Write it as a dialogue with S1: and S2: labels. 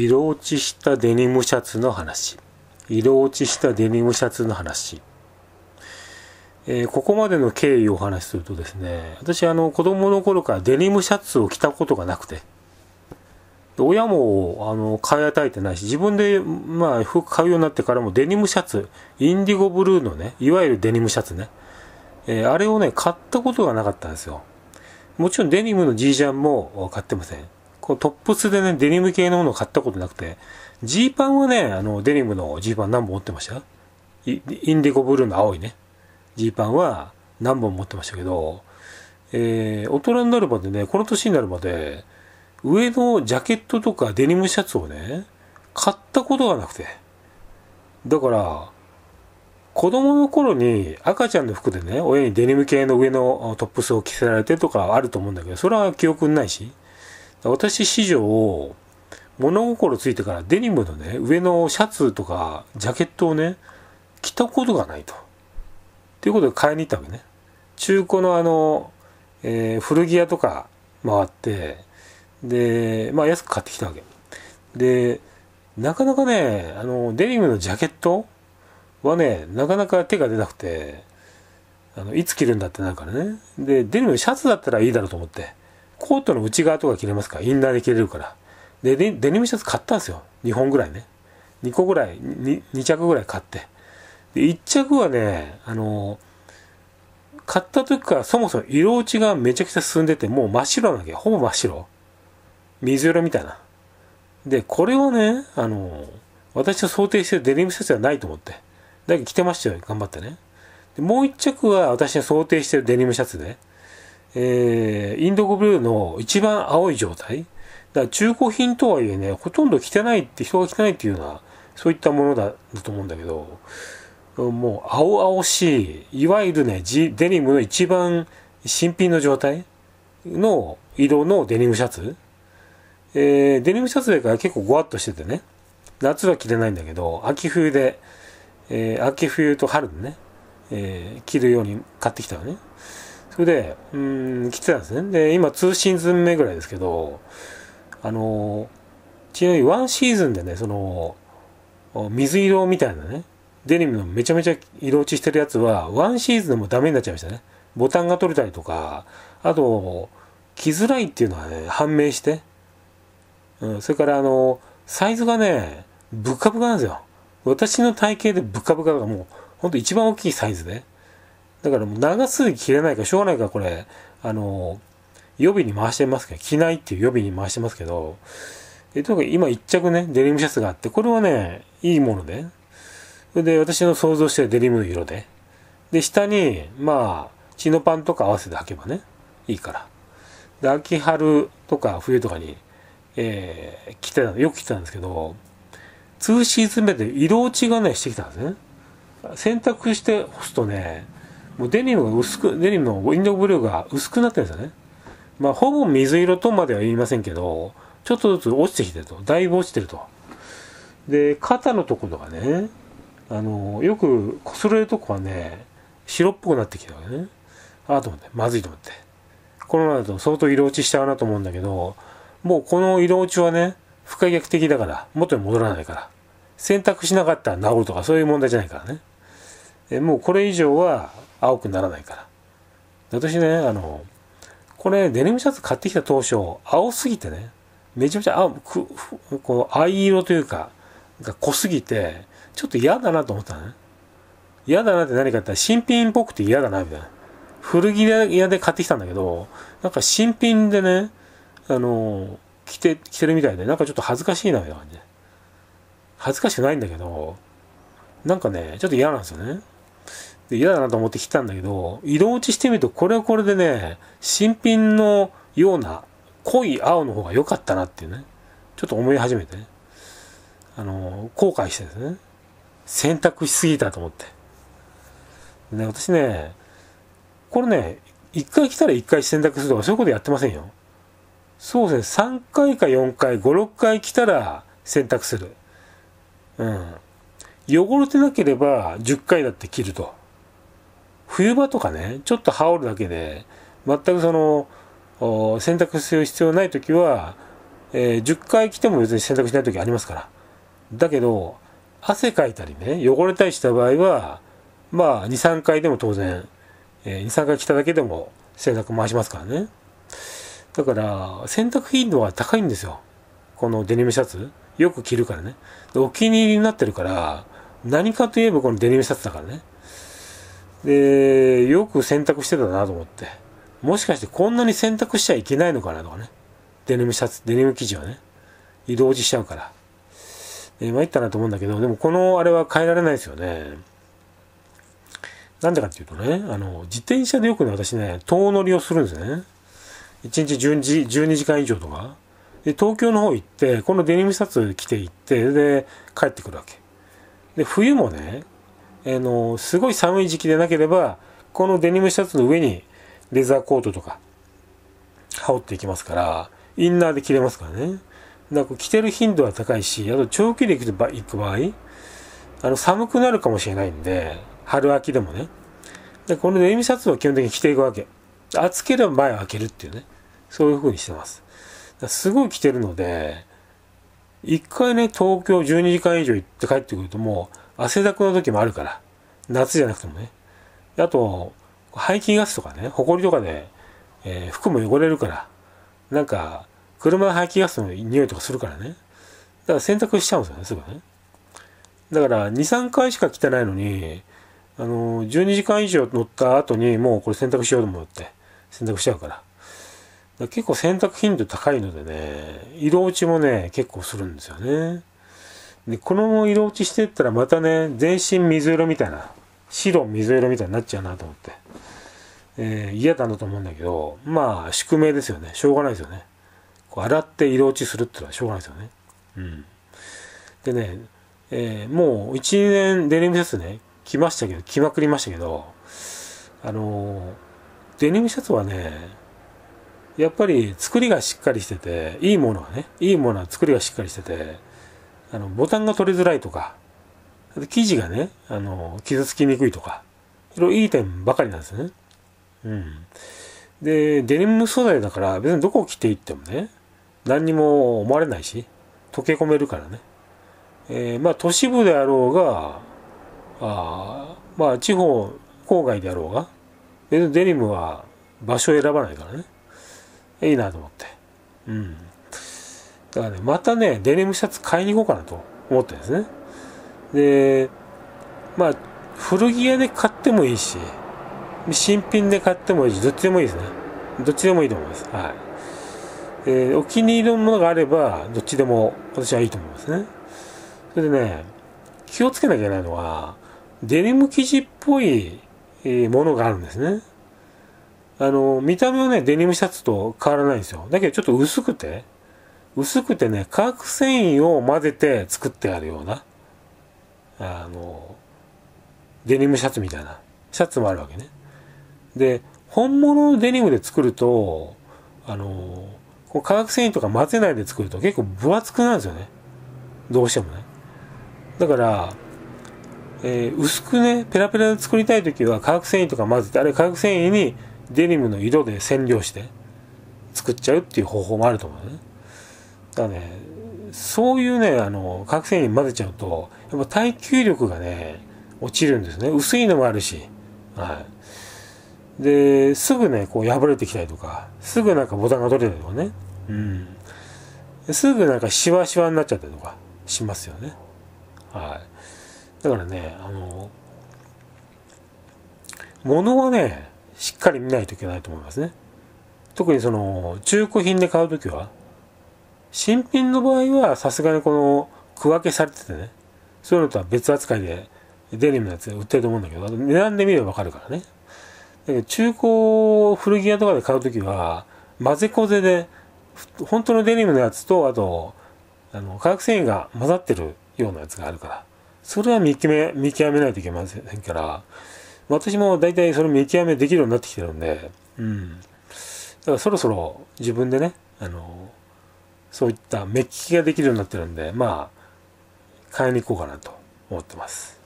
S1: 色落ちしたデニムシャツの話。色落ちしたデニムシャツの話。えー、ここまでの経緯をお話しするとですね、私あの子供の頃からデニムシャツを着たことがなくて、親もあの買い与えてないし、自分でまあ服買うようになってからもデニムシャツ、インディゴブルーのね、いわゆるデニムシャツね、えー、あれをね、買ったことがなかったんですよ。もちろんデニムの G ジャンも買ってません。こうトップスでね、デニム系のものを買ったことなくて、ジーパンはね、あの、デニムのジーパン何本持ってましたインディゴブルーの青いね、ジーパンは何本持ってましたけど、えー、大人になるまでね、この年になるまで、上のジャケットとかデニムシャツをね、買ったことがなくて。だから、子供の頃に赤ちゃんの服でね、親にデニム系の上のトップスを着せられてとかあると思うんだけど、それは記憶ないし。私史上、物心ついてからデニムのね、上のシャツとかジャケットをね、着たことがないと。ということで買いに行ったわけね。中古のあの、えー、古着屋とか回って、で、まあ安く買ってきたわけ。で、なかなかね、あの、デニムのジャケットはね、なかなか手が出なくて、あの、いつ着るんだってなるからね。で、デニムのシャツだったらいいだろうと思って。コートの内側とか着れますから、インナーで着れるから。で、デニムシャツ買ったんですよ。2本ぐらいね。2個ぐらい、2, 2着ぐらい買って。で、1着はね、あの買った時からそもそも色落ちがめちゃくちゃ進んでて、もう真っ白なわけ。ほぼ真っ白。水色みたいな。で、これをね、あの私の想定してるデニムシャツはないと思って。だけど着てましたよ。頑張ってね。でもう1着は私の想定してるデニムシャツで、ね。えー、インドゴブルーの一番青い状態。だから中古品とはいえね、ほとんど汚いって、人が汚いっていうような、そういったものだだと思うんだけど、もう青々しい、いわゆるね、デニムの一番新品の状態の色のデニムシャツ。えー、デニムシャツだから結構ゴワッとしててね、夏は着れないんだけど、秋冬で、えー、秋冬と春でね、えー、着るように買ってきたのね。それで、うん、来てたんですね。で、今、2シーズン目ぐらいですけど、あの、ちなみにワンシーズンでね、その、水色みたいなね、デニムのめちゃめちゃ色落ちしてるやつは、ワンシーズンでもダメになっちゃいましたね。ボタンが取れたりとか、あと、着づらいっていうのはね、判明して、うん、それからあの、サイズがね、ぶっかぶかなんですよ。私の体型でぶっかぶかがもう、ほんと一番大きいサイズで。だからもう長すき切れないからしょうがないからこれ、あの、予備に回してますけど、着ないっていう予備に回してますけど、えとか今一着ね、デニムシャツがあって、これはね、いいもので、それで私の想像してるデニムの色で、で、下に、まあ、チノパンとか合わせて履けばね、いいから。で、秋春とか冬とかに、えー、着てた、よく着てたんですけど、2シーズン目で色落ちがね、してきたんですね。洗濯して干すとね、もうデニムが薄く、デニムのインドブルーが薄くなってるんですよね。まあ、ほぼ水色とまでは言いませんけど、ちょっとずつ落ちてきてると。だいぶ落ちてると。で、肩のところがね、あの、よくこすれるとこはね、白っぽくなってきたわけね。ああと思って、まずいと思って。コロナだと相当色落ちしちゃうなと思うんだけど、もうこの色落ちはね、不可逆的だから、元に戻らないから。選択しなかったら治るとか、そういう問題じゃないからね。えもうこれ以上は青くならないから。私ね、あの、これデニムシャツ買ってきた当初、青すぎてね、めちゃめちゃ青、くこう藍色というか、が濃すぎて、ちょっと嫌だなと思ったのね。嫌だなって何かって、新品っぽくて嫌だな、みたいな。古着屋で買ってきたんだけど、なんか新品でね、あの、着て、着てるみたいで、なんかちょっと恥ずかしいな、みたいな感じで。恥ずかしくないんだけど、なんかね、ちょっと嫌なんですよね。で、嫌だなと思って来たんだけど、色落ちしてみると、これはこれでね、新品のような濃い青の方が良かったなっていうね、ちょっと思い始めてね、あの、後悔してですね、選択しすぎたと思って。でね、私ね、これね、一回来たら一回選択するとか、そういうことやってませんよ。そうですね、3回か4回、5、6回来たら選択する。うん。汚れてなければ10回だって切ると。冬場とかね、ちょっと羽織るだけで、全くその、洗濯する必要ない時は、えー、10回来ても別に洗濯しない時ありますから。だけど、汗かいたりね、汚れたりした場合は、まあ、2、3回でも当然、えー、2、3回来ただけでも洗濯回しますからね。だから、洗濯頻度は高いんですよ。このデニムシャツ。よく着るからね。でお気に入りになってるから、何かといえばこのデニムシャツだからね。で、よく洗濯してたなと思って。もしかしてこんなに洗濯しちゃいけないのかなとかね。デニムシャツ、デニム生地はね。移動しちゃうから。え参ったなと思うんだけど、でもこのあれは変えられないですよね。なんでかっていうとね、あの、自転車でよくね、私ね、遠乗りをするんですね。1日10時、12時間以上とか。で、東京の方行って、このデニムシャツ着て行って、で、帰ってくるわけ。で冬もね、あのすごい寒い時期でなければこのデニムシャツの上にレザーコートとか羽織っていきますからインナーで着れますからねだから着てる頻度は高いしあと長距離行く場合あの寒くなるかもしれないんで春秋でもねでこのデニムシャツは基本的に着ていくわけ暑ければ前を開けるっていうねそういう風にしてますすごい着てるので一回ね、東京12時間以上行って帰ってくるともう汗だくの時もあるから。夏じゃなくてもね。あと、排気ガスとかね、埃とかで、ね、えー、服も汚れるから。なんか、車の排気ガスの匂いとかするからね。だから洗濯しちゃうんですよね、すぐね。だから、2、3回しか汚いのに、あの、12時間以上乗った後にもうこれ洗濯しようと思って、洗濯しちゃうから。結構洗濯頻度高いのでね、色落ちもね、結構するんですよね。で、このまま色落ちしてったらまたね、全身水色みたいな、白水色みたいになっちゃうなと思って。えー、嫌だなと思うんだけど、まあ、宿命ですよね。しょうがないですよね。こう洗って色落ちするってのはしょうがないですよね。うん。でね、えー、もう1年デニムシャツね、着ましたけど、着まくりましたけど、あのー、デニムシャツはね、やっぱり作りがしっかりしてて、いいものはね、いいものは作りがしっかりしてて、あの、ボタンが取りづらいとか、生地がね、あの、傷つきにくいとか、いろいろいい点ばかりなんですね。うん。で、デニム素材だから別にどこを着ていってもね、何にも思われないし、溶け込めるからね。えー、まあ都市部であろうが、ああ、まあ地方、郊外であろうが、別にデニムは場所を選ばないからね。いいなと思って。うん。だからね、またね、デニムシャツ買いに行こうかなと思ってですね。で、まあ、古着屋で買ってもいいし、新品で買ってもいいし、どっちでもいいですね。どっちでもいいと思います。はい。えー、お気に入りのものがあれば、どっちでも私はいいと思いますね。それでね、気をつけなきゃいけないのは、デニム生地っぽいものがあるんですね。あの、見た目はね、デニムシャツと変わらないんですよ。だけどちょっと薄くて、薄くてね、化学繊維を混ぜて作ってあるような、あの、デニムシャツみたいな、シャツもあるわけね。で、本物のデニムで作ると、あの、こう化学繊維とか混ぜないで作ると結構分厚くなるんですよね。どうしてもね。だから、えー、薄くね、ペラペラで作りたい時は化学繊維とか混ぜて、あれ化学繊維にデニムの色で染料して作っちゃうっていう方法もあると思うね。だね、そういうね、あの、核繊に混ぜちゃうと、やっぱ耐久力がね、落ちるんですね。薄いのもあるし、はい。で、すぐね、こう破れてきたりとか、すぐなんかボタンが取れたりとかね、うん。すぐなんかシワシワになっちゃったりとかしますよね。はい。だからね、あの、物はね、しっかり見ないといけないと思いますね。特にその中古品で買う時は新品の場合はさすがにこの区分けされててねそういうのとは別扱いでデニムのやつ売ってると思うんだけど値段で見ればわかるからねだけど中古古着屋とかで買う時は混ぜこぜで本当のデニムのやつとあとあの化学繊維が混ざってるようなやつがあるからそれは見極め見極めないといけませんから私も大体その見極めできるようになってきてるんで、うん。だからそろそろ自分でね、あの、そういった目利きができるようになってるんで、まあ、買いに行こうかなと思ってます。